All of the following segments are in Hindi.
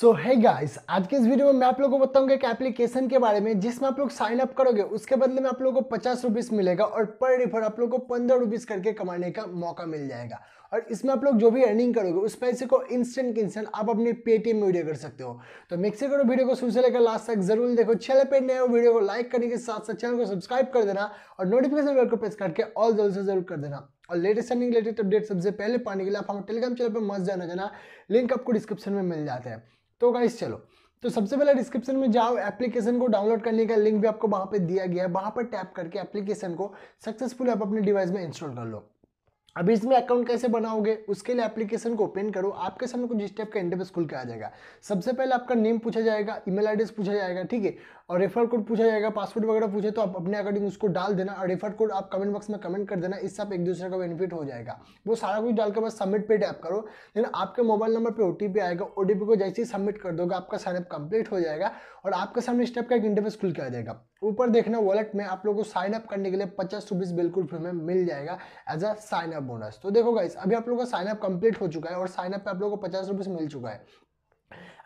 सो है गाइस आज के इस वीडियो में मैं आप लोगों को बताऊंगा एक एप्लीकेशन के बारे में जिसमें आप लोग साइन अप करोगे उसके बदले में आप लोगों को पचास रुपीस मिलेगा और पर रिफर आप लोगों को पंद्रह रुपीस करके कमाने का मौका मिल जाएगा और इसमें आप लोग जो भी अर्निंग करोगे उस पैसे को इंस्टेंट इंस्टेंट आप अपने पेटीएम में वीडियो कर सकते हो तो मिक्स करो वीडियो को शुरू से लेकर लास्ट तक जरूर देखो चैनल पे नए वीडियो को लाइक करने के साथ साथ चैनल को सब्सक्राइब कर देना और नोटिफिकेशन बेल को प्रेस करके ऑल जरूर से जरूर कर देना और लेटेस्ट अर्निंग रिलेटेड अपडेट सबसे पहले पाने के लिए आप हमारे टेलीग्राम चैनल पर मस्त जाना जाना लिंक आपको डिस्क्रिप्शन में मिल जाता है तो गाइस चलो तो सबसे पहले डिस्क्रिप्शन में जाओ एप्लीकेशन को डाउनलोड करने का लिंक भी आपको वहां पे दिया गया है वहां पर टैप करके एप्लीकेशन को सक्सेसफुल आप अपने डिवाइस में इंस्टॉल कर लो अभी इसमें अकाउंट कैसे बनाओगे उसके लिए एप्लीकेशन को ओपन करो आपके सामने कुछ जिस टाइप का इंटरव्यू खुल के आ जाएगा सबसे पहले आपका नेम पूछा जाएगा ईमेल आईडी पूछा जाएगा ठीक है और रेफर कोड पूछा जाएगा पासवर्ड वगैरह पूछे तो आप अपने अकॉर्डिंग उसको डाल देना और रेफर कोड आप कमेंट बॉक्स में कमेंट कर देना इससे आप एक दूसरे का बेनिफिट हो जाएगा वो सारा कुछ डालकर बस सबमिट पे टैप करो लेकिन आपके मोबाइल नंबर पर ओ आएगा ओ को जैसे ही सबमिट कर दोगे आपका साइनअप कंप्लीट हो जाएगा और आपके सामने स्टेप का एक इंटरफेस खुल के आ जाएगा ऊपर देखना वॉलेट में आप लोगों को साइन अप करने के लिए पचास रुपीज़ बिल्कुल फ्री में मिल जाएगा as a sign up bonus तो देखो गाइस अभी आप लोगों का साइन अप कंप्लीट हो चुका है और साइन अप पे आप लोगों को पचास रुपीस मिल चुका है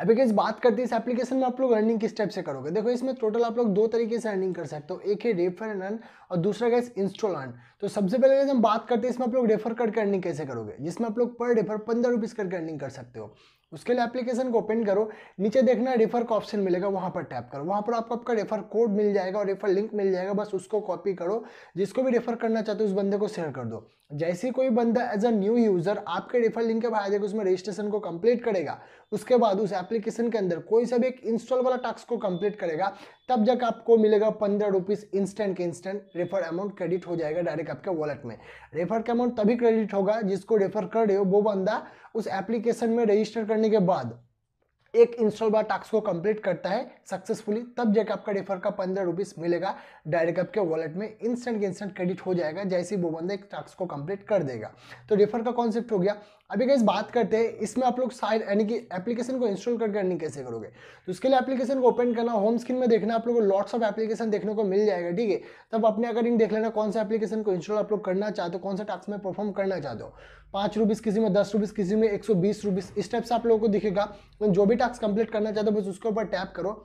अभी कैसे बात करते हैं इस एप्लीकेशन में आप लोग अर्निंग किस टाइप से करोगे देखो इसमें टोटल आप लोग दो तरीके से अर्निंग कर सकते हो एक है रेफर एंड अर्न और दूसरा गैस इंस्टॉल अर्न तो सबसे पहले गैस हम बात करते हैं इसमें आप लोग रेफर करके अर्निंग कैसे करोगे जिसमें आप लोग पर रेफर पंद्रह रुपीज़ करके अर्निंग कर सकते हो उसके लिए एप्लीकेशन को ओपन करो नीचे देखना रेफर का ऑप्शन मिलेगा वहाँ पर टैप करो वहाँ पर आपको आपका रेफर कोड मिल जाएगा और रेफर लिंक मिल जाएगा बस उसको कॉपी करो जिसको भी रेफर करना चाहते हो उस बंदे को शेयर कर दो जैसे कोई बंदा एज अ न्यू यूज़र आपके रेफर लिंक के बाहर आ जाएगा उसमें रजिस्ट्रेशन को कंप्लीट करेगा उसके बाद उस एप्लीकेशन के अंदर कोई सा भी एक इंस्टॉल वाला टास्क को कंप्लीट करेगा तब जाकर आपको मिलेगा पंद्रह रुपीज़ इंस्टेंट के इंस्टेंट रेफर अमाउंट क्रेडिट हो जाएगा डायरेक्ट आपके वॉलेट में रेफर का अमाउंट तभी क्रेडिट होगा जिसको रेफर कर रहे हो वो बंदा उस एप्लीकेशन में रजिस्टर करने के बाद एक इंस्टॉल बार टास्क को कंप्लीट करता है सक्सेसफुली तब जाके आपका रेफर का पंद्रह रुपीज मिलेगा डायरेक्ट आपके वॉलेट में इंस्टेंट के इंस्टेंट क्रेडिट हो जाएगा जैसे ही वो बंदा एक टास्क को कंप्लीट कर देगा तो रेफर का कॉन्सेप्ट हो गया अभी कैसे बात करते हैं इसमें आप लोग साइन यानी कि एप्लीकेशन को इंस्टॉल कर अर्निंग कैसे करोगे तो उसके लिए एप्लीकेशन को ओपन करना होम स्क्रीन में देखना आप लोगों को लॉट्स ऑफ एप्लीकेशन देखने को मिल जाएगा ठीक है तब अपने अकॉर्डिंग देख लेना कौन सा एप्लीकेशन को इंस्टॉल आप लोग करना चाहते हो कौन सा टास्क में परफॉर्म करना चाहते हो पाँच रुपीज़ किसी में दस रुपीज़ किसी में एक सौ बीस रुपीज़ इस टाइप से आप लोगों को दिखेगा जो भी टास्क कंप्लीट करना चाहते हो बस उसके ऊपर टैप करो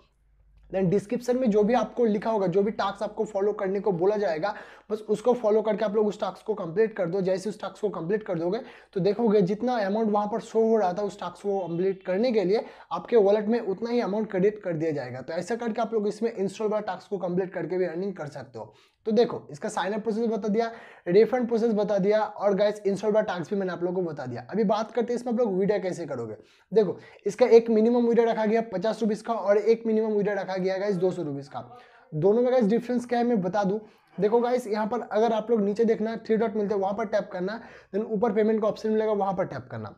देन डिस्क्रिप्शन में जो भी आपको लिखा होगा जो भी टास्क आपको फॉलो करने को बोला जाएगा बस उसको फॉलो करके आप लोग उस टास्क को कंप्लीट कर दो जैसे उस टास्क को कंप्लीट कर दोगे तो देखोगे जितना अमाउंट वहां पर शो हो रहा था उस टास्क को कंप्लीट करने के लिए आपके वॉलेट में उतना ही अमाउंट क्रेडिट कर दिया जाएगा तो ऐसा करके आप लोग इसमें इंस्टॉल वाला टास्क को कंप्लीट करके भी अर्निंग कर सकते हो तो देखो इसका साइनअप प्रोसेस बता दिया रिफंड प्रोसेस बता दिया और गैस इंस्टॉल टास्क भी मैंने आप लोगों को बता दिया अभी बात करते हैं इसमें आप लोग वीडियो कैसे करोगे देखो इसका एक मिनिमम वीडियो रखा गया पचास रुपीज़ का और एक मिनिमम वीडियो रखा गया गैस दो सौ रुपीज़ का दोनों में गाइस डिफरेंस क्या है मैं बता दूँ देखो गाइस यहाँ पर अगर आप लोग नीचे देखना थ्री डॉट मिलते हैं वहाँ पर टैप करना देन ऊपर पेमेंट का ऑप्शन मिलेगा वहाँ पर टैप करना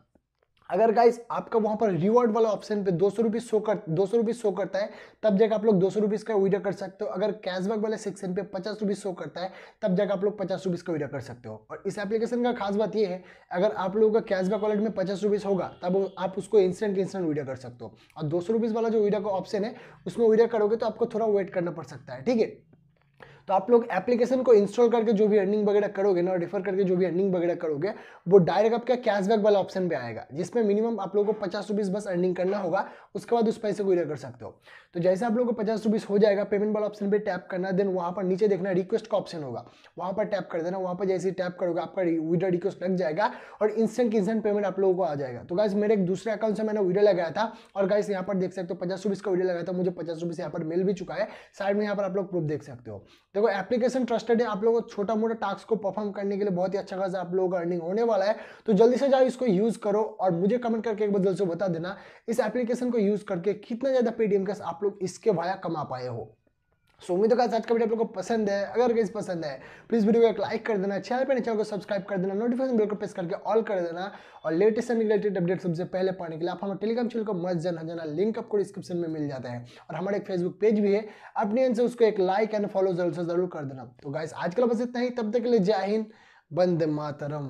अगर गाइस आपका वहां पर रिवॉर्ड वाला ऑप्शन पे दो सौ रुपीज शो कर दो सौ रुपीज शो करता है तब जाकर आप लोग दो सौ रुपीज का विड्रॉ कर सकते हो अगर कैशबैक वाले सेक्शन पे पचास रुपीज शो करता है तब जाकर आप लोग पचास रुपीज का विड्रॉ कर सकते हो और इस एप्लीकेशन का खास बात यह है अगर आप लोगों का कैशबैक वॉलेट में पचास रुपीज होगा तब आप उसको इंस्टेंट इंस्टेंट विड्रॉ कर सकते हो और दो सौ रुपीज वाला जो विड्रॉ का ऑप्शन है उसमें विड्रॉ करोगे तो आपको थोड़ा वेट करना पड़ सकता है ठीक है तो आप लोग एप्लीकेशन को इंस्टॉल करके जो भी अर्निंग वगैरह करोगे ना और करके जो भी अर्निंग वगैरह करोगे वो डायरेक्ट आपका कैशबैक वाला ऑप्शन पे आएगा जिसमें मिनिमम आप लोगों को पचास रुपीज़ बस अर्निंग करना होगा उसके बाद उस पैसे को इधर कर सकते हो तो जैसे आप लोगों को पचास रुपीस हो जाएगा पेमेंट वाला ऑप्शन पर टैप करना देन वहाँ पर नीचे देखना रिक्वेस्ट का ऑप्शन होगा वहाँ पर टैप कर देना वहाँ पर जैसे ही टैप करोगे आपका विड्रा रिक्वेस्ट लग जाएगा और इंस्टेंट इंस्टेंट पेमेंट आप लोगों को आ जाएगा तो गाइस मेरे एक दूसरे अकाउंट से मैंने वीडियो लगाया था और गाइस यहाँ पर देख सकते हो पचास रुपीस का वीडियो लगाया था मुझे पचास रुपीस यहाँ पर मिल भी चुका है साइड में यहाँ पर आप लोग प्रूफ देख सकते हो देखो एप्लीकेशन ट्रस्टेड है आप लोगों को छोटा मोटा टास्क को परफॉर्म करने के लिए बहुत ही अच्छा खासा आप लोगों का अर्निंग होने वाला है तो जल्दी से जाओ इसको यूज़ करो और मुझे कमेंट करके एक बार जल्द से बता देना इस एप्लीकेशन को यूज़ करके कितना ज़्यादा पेटीएम कैश आप आप लोग इसके वाया कमा पाए हो सो उम्मीद का आज का वीडियो आप लोग को पसंद है अगर किसी पसंद है प्लीज़ वीडियो को एक लाइक कर देना चैनल पर चैनल को सब्सक्राइब कर देना नोटिफिकेशन बिल को प्रेस करके ऑल कर देना और लेटेस्ट एंड रिलेटेड अपडेट सबसे पहले पाने के लिए आप हमारे टेलीग्राम चैनल को मत जाना जाना लिंक आपको डिस्क्रिप्शन में मिल जाता है और हमारे एक फेसबुक पेज भी है अपने एंड से उसको एक लाइक एंड फॉलो जरूर से जरूर कर देना तो गाइस आज के बस इतना ही तब तक के लिए जय हिंद बंद मातरम